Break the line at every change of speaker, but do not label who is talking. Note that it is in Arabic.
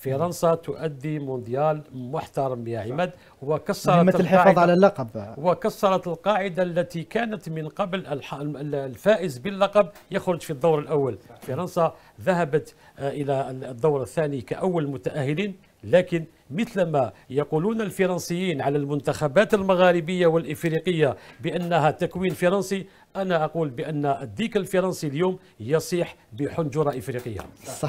فرنسا تؤدي
مونديال محترم يا عماد وكسرت الحفاظ على اللقب
وكسرت القاعده التي كانت من قبل الفائز باللقب يخرج في الدور الاول فرنسا ذهبت آه، الى الدور الثاني كاول متاهلين لكن مثلما يقولون الفرنسيين على المنتخبات المغاربيه والافريقيه بانها تكوين فرنسي انا اقول بان الديك الفرنسي اليوم يصيح بحنجره افريقيه صح.